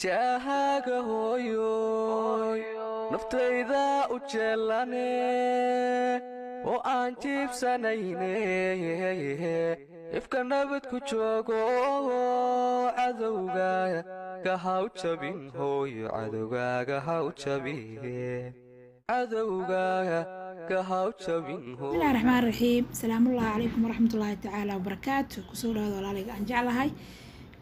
jacahaaga hooyo naftayda u jeelane oo aan jiibsanayne ifka nabad ku joogo cadowgaaga haw jabin hooyo cadowgaaga haw jabin bismillahi raxmaan raxiim asalaamullahi calaykum waraxmatullaahi tacaala wabarakaatu kusoo dhawaada walaalayga aan jeclahay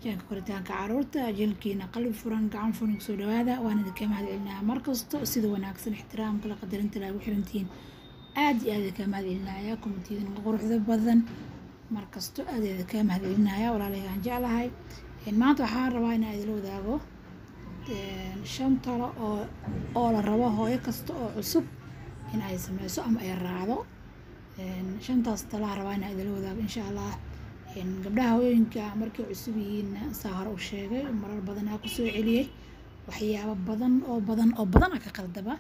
yani koritaanka caruurta ajalkiina qalbi furan gacan furan kusoo dhawaada waan idinkaa mahadcelinaha mar kasto sida wanaagsan ixtiraamka la qadarinta laagu xirantihiin aad iyo aad idinkaa mahadcelinaya kumitiidana quruxda badan mar kasto aad iyo idinkaa mahadcelinaya walaalahayaan jeclahay maanta waxaan rabaa inaa idila wadaago shan talo oo oo la rabo hooyo kasta oo cusub in ay sameyso ama ay raacdo shantaas talaha rabaa inaa idila wadaago insha allah gabdhaha hooyooyinka markay cusub yihiinna saa u sheegay marar badanaa kusoo soo celiyey waxyaabo badan oo badan oo badana ka qaldaba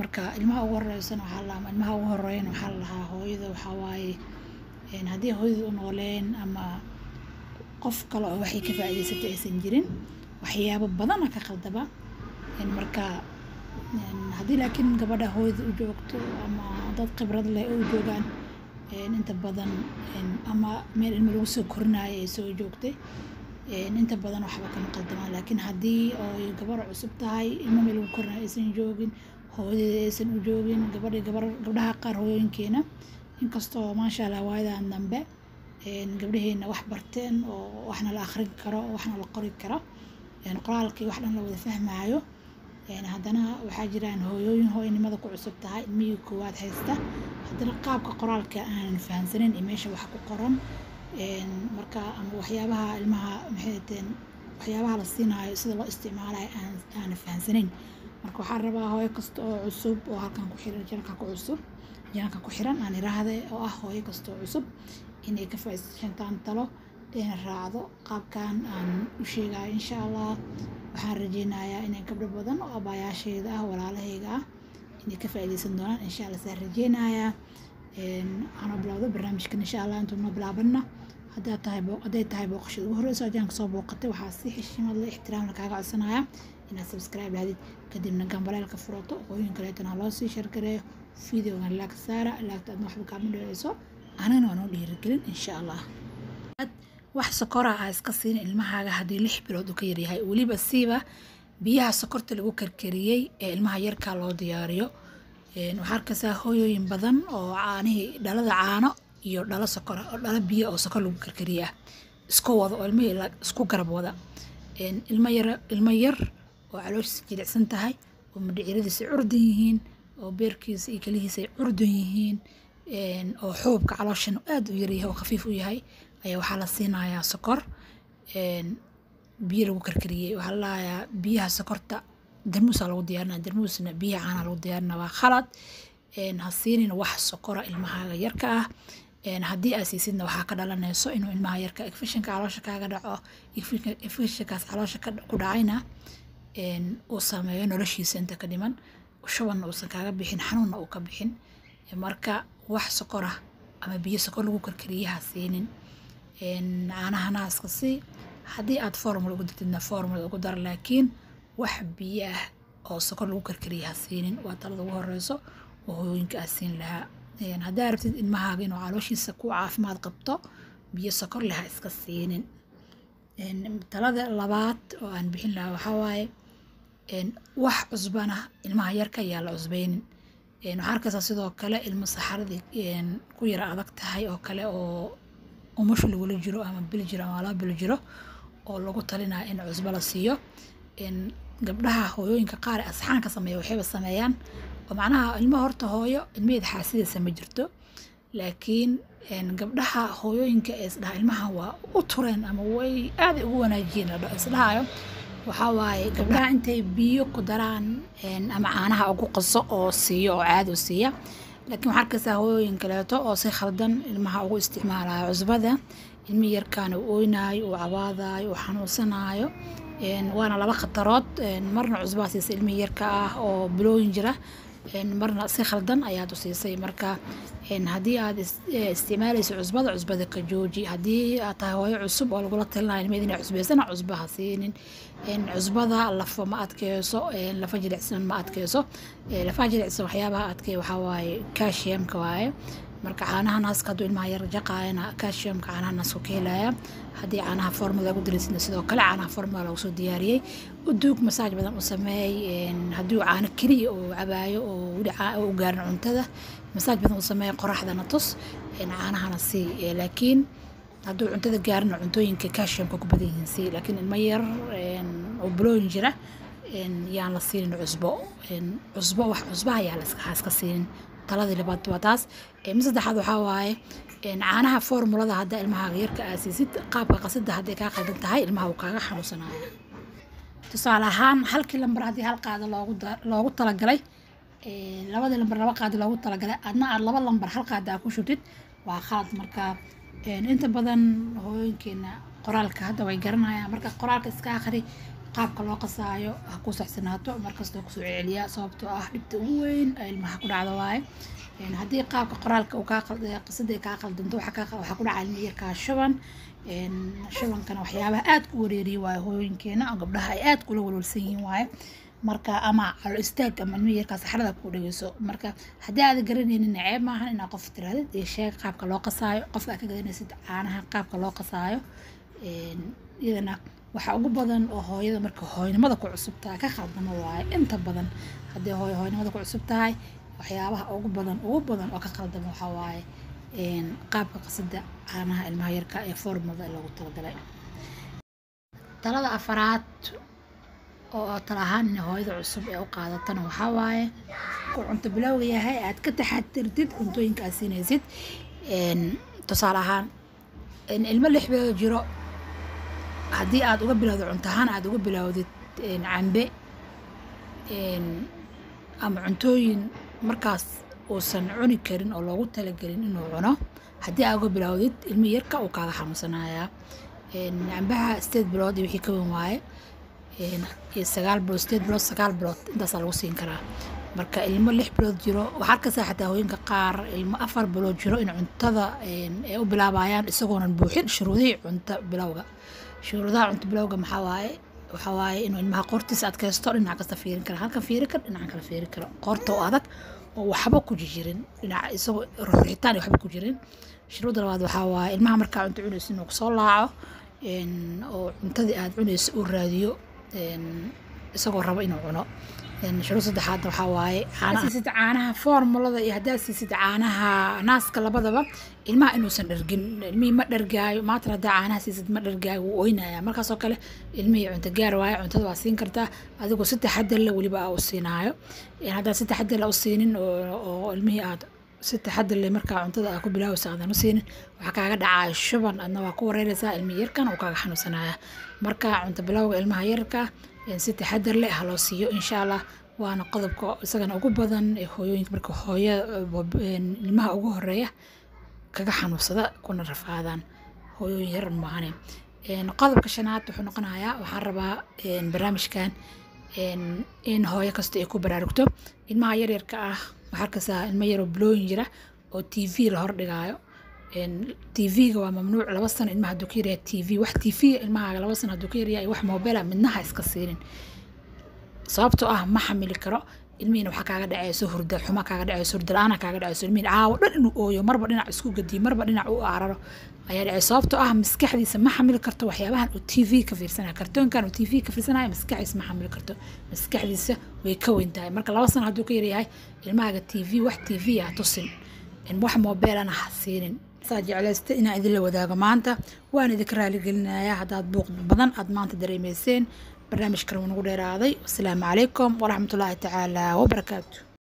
marka ilmaha ugu horeysana ilmaha ugu horeeyana waxaa la lahaa hooyada waxaa haddii hooyada u nooleen ama qof kale oo waxay ka faa'iidaysatay aysan jirin waxyaabo badana ka qaldaba marka haddii laakiin gabadha hooyada u joogto ama dad khibrad leh oo joogaan inta badan ama meel ilmo lagu soo korinaayo ay soo joogtay inta badan waxba kama qaldamaan laakiin haddii oy gabar cusub tahay ilmo meel lagu korinayo aysan joogin hooyadeed aysan u joogin gabadhi gabar gabdhaha qaar hooyooyinkeena inkastoo maasha allah waayadan dambe gabdhaheena wax barteen oo waxna la akhrin karo waxna la qori karo qoraalkii wax dhan la wada fahmaayo haddana waxaa jiraan hooyooyin hooyanimada ku cusub tahay ilmihii koowaad haysta haddana qaabka qoraalka aanan fahamsanin ee meesha wax ku qoran marka ama waxyaabaha ilmaha maxaydeen waxyaabaha la siinayo sida loo isticmaalayo aanan fahamsanin marka waxaan rabaa hooyo kasta oo cusub oo halkan ku xiran janalkan ku cusub janalkan ku xiran aan iraahde oo ah hooyo kasta oo cusub inay ka faa'iidaysto shantaan talo ayna raacdo qaabkan aan u sheegayo insha allah waxaan rajeynayaa inay gabdho badan oo abaayaasheyda ah walaalahayga ah inaad ka faaideysan doonaan insha alla saan rajeynayaa waxaana bilowda barnaamijkan insha allah intuu noo bilaabana hadday tahay booqashada ugu horeyso ajaanka soo booqatay waxaa si xishimad la ixtiraamla kaaga codsanaya inaad subscribe lahdid kadibna gambareelka furato qooyin kaleetana loo sii shargareeyo videogan laag saara laagta adna waxba kaama dhaceyso anigana waa dhiirigelin insha allah wax sokoraa aa ah iska siina ilmahaaga haddii lix bilood u ka yaryahay weliba siiba biyaha sokorta lagu karkariyey ee ilmaha yarka loo diyaariyo waxaa arkeysaa hooyooyin badan oo caanihii dhalada caano iyo dhalo sokor ah dhalo biyo oo sokor lagu karkariye ah. isku wada oo ilmihii isku garab wada ilmo yar ilmo yar oo calooshiisa jilicsan tahay oo madhiciradiisa curdan yihiin oo beerkiisa iyo kelihiisa curdan yihiin oo xuubka calooshana aad u yaryahay oo khafiif u yahay ayaa waxaa la siinayaa sokor biyo lagu karkariyey waxaa lalahayaa biyaha sokorta darmuusaa lagu diyaarina darmuusna biyaha caanaa lagu diyaarina waa khalad ha siinina wax sokora ilmahaaga yarka ah haddii aad siisidna waxaa ka dhalanayso inuu ilmaha yarka infectionka caloosha kaaga dhaco infectionkaas caloosha ku dhacayna uu sameeyo noloshiisa inta ka dhiman shabanna uusan kaaga bixin xanuunna uu ka bixin marka wax sokora ama biyo sokor lagu karkariyaha siinin caanahanaaska sii haddii aad formula ugu dirtidna formula ugu dar laakiin wax ah oo sokor lagu karkariya ha siinin waa talada ugu horeyso oo hooyinka aad siin lahaa haddaa rabtid ilmahaaga inuu calooshiisa ku caafimaad qabto biyo sokor leh iska siinin talada labaad oo aan bixin lahaa waxaa waaye wax cusbana ilmaha yarka ayaa la cusbeynin waxaa arkaysaa sidoo kale ilmo saxaradii ku yara adag tahay oo kale oo umashu lagula jiro ama biljiro ama laba bili oo lagu talinaya in cusbo la siiyo gabdhaha hooyooyinka qaar ee asxaanka sameeya waxayba sameeyaan oo macnaha ilmaha horta hooyo ilmaheed xaasidaysa ma jirto laakiin gabdhaha hooyooyinka ee isdhaha ilmaha waa u tureen ama way aaday ugu wanaajiyeen isdhahayo waxaa waaye gabdhaha intay biyo ku daraan ama caanaha ugu qaso oo siiyo oo caado siiya laakiin waxaa arkaysaa hooyooyin kaleeto oo si khaldan ilmaha ugu isticmaalaya cusbada ilmi yarkaana u ooynaayo uu cabaadayo uu xanuunsanaayo waana laba khatarood marna cusbaa siisa ilmi yarka ah oo bilooyin jira marna si khaldan ayaad u siisay marka hadii aad e, isticmaalayso cusbada cusbada ka jooji haddii aad tahay hooyo cusub oo lagula talinaya nimayd inay cusbaysana cusba ha siinin cusbada lafo ma adkeyso lafa jilicsan ma adkeyso lafaha jilicsan waxyaabaha adkey waxaa waaye waaye marka caanaha naaska hadduu ilmaha yar jaqaayana kaashiyamka caanaha ka helaya haddii caanaha formula ugu darinsidna sidoo kale caanaha formula lagu soo diyaariyey uduug masaaj badan u sameey haddii caano keliya oo cabaayo oo weli u gaarin cuntada masaaj badan u sameey qoraxdana tus caanahana sii laakiin hadduu cuntada gaarina cuntooyinka cashiumka ku badan yihiin sii laakiin ilmo yar oo bulooyin jira yaan la siinin cusbo cusbo wax cusbaha yaa la iska siinin taladii labaad waa taas eh, mi saddexaad waxaa waaye caanaha formulada hadda ilmahaaga yarka aasiisid ah, qaabka qasida hadday kaa qaldan tahay ilmaha uu kaaga xanuunsanaya tusaale ahaan halkii lambar haddii hal qaado loogu loogu talagalay labadii lambar laba qaadi loogu talagalay adna aad laba lambar hal qaada aa ku shubtid waa khalad markaa inta badan hooyinkeena qoraalka hadda way garanayaan marka qoraalka iska akhri qaabka loo qasaayo ha ku saxsanaato markastoo kusoo celiyaa sababtoo ah dhibta ugu weyn ilmaha ku dhacdo waaye haddii qaabka qoraalka qasada kaa qaldanto waxaa ku dhaca ilmi yarkaa shaban shabankana waxyaabaha aad ku wareeriya waaye hooyinkeena gabdhaha ay aad kula walwalsan yihiin waaye marka ama calo istaag ama ilmi yarkaa saxrada ku dhegeyso marka haddii aada garanaynin ceeb maahan inaad qof tirahdid ee sheeg qaabka loo qasaayo qofka aad ka gadanaysid caanaha qaabka loo qasaayo iyadana waxaa ugu badan oo hooyada marka hooynimada ku cusub tahay ka khaldamo waaye inta badan haddii hooyo hooynimada ku cusub tahay waxyaabaha ugu badan ugu badan oo ka khaldamo waxaa waaye qaabka qasida caanaha ilmaha yarka ee formada loogu talagalay talada afaraad oo tala ahaan hooyada cusub ee u qaadatana waxaa waaye ku cunto bilowga yahay aad ka taxadirtid cuntooyinka aad siinaysid tusaale ahaan ilmo lix bilood jiro haddii aad uga bilowdo cuntahaan aad uga bilowdid cambe ama cuntooyin markaas uusan cuni karin oo loogu talagelin inuu cuno haddii aad uga bilowdid ilmi yarka uu kaaga xanuunsanayaa cambaha sideed bilood iyo wixii ka weyn waaye sagaal bilood sideed bilood sagaal bilood intaasaa lagu siin karaa marka ilmo lix bilood jiro waxaa arkaysaa xataa hooyinka qaar ilmo afar bilood jiro in cuntada ay u bilaabayaan isagoonan buuxin shuruudihii cunto bilowga shuruudaha cunto bilowga maxaa waaye waxaa waaye inuu ilmaha qoortiisa adkaysto dhinac kasta fiirin kara halkan fiirin kar dhinacan kale fiirin karo qoorta oo adag oo waxba ku jirin dhinac isagoo rixitaan waxba ku jirin shuruudda labaad waxaa waaye ilmaha markaa cunto cunaysa inuu kusoo laaco oo cuntadii aada cunayso uu raadiyo isagoo rabo inuu cuno shuruud saddexaad waxaa waaye siisid caanaha formulada iyo haddaad siisid caanaha naaska labadaba ilmaha inuusan dhargin ilmihii ma dhargaayo maantan haddaa caanaha siisid ma dhargaayo wuu oynayaa markaasoo kale ilmihii cunto gaar waaye cuntada waa siin kartaa adigoo si taxadar weliba aa u siinaayo haddaad si taxadar u siinin oo ilmihii aad si taxadar markaa cuntada aa ku bilaawaysa aadan u siinin waxaa kaaga dhacaayo shuban adna waa ku wareeraysaa ilmihii yarkan uu kaaga xanuunsanaya marka cunto bilowga ilmaha yarka si taxadar leh ah loo siiyo insha allah waana qodobka isagana ugu badan hooyooyinka marka hooyo ilmaha ugu horeeya kaga xanuunsada kuna rafaadaan hooyooyin yaran maahane qodobka shanaad wuxuu noqonayaa waxaan rabaa barnaamijkan in hooyo kasta ay ku baraarugto ilmaha yaryarka ah waxaa kastaa ilmo yaroo bilooyin jira oo t v la hor dhigaayo tvga waa mamnuuc laba sano ilmaha haduu ka yaryaa tv wax tv ilmahaaga laba sano haduu ka yaryaa iyo wax moobela midnaha iska siinin sababtoo ah ma xamili karo ilmihiina waxaa kaaga dhacayso hurda xuma kaaga dhacayso hurda la-aana kaaga dhacayso ilmihiin caawo dhan inuu ooyo marba dhinac isku gadiyo marba dhinac u aararo ayaa dhacay sababtoo ah maskaxdiisa ma xamili karto waxyaabahan uu tv ka fiirsanaya kartoonkan uu tv ka fiirsanaya maskaxdiisa ma xamili karto maskaxdiisa way ka weyn tahay marka laba sano hadduu ka yaryahay ilmahaaga tv wax tv ah tusin wax moobeelana ha siinin saa jeclaysta inaan idinla wadaago maanta waan idinka raali gelinayaa haddaad buuq badan aad maanta dareemeyseen barnaamijkan wuu nagu dheeraaday wasalaamu calaykum waraxmatullaahi tacaala wabarakaatu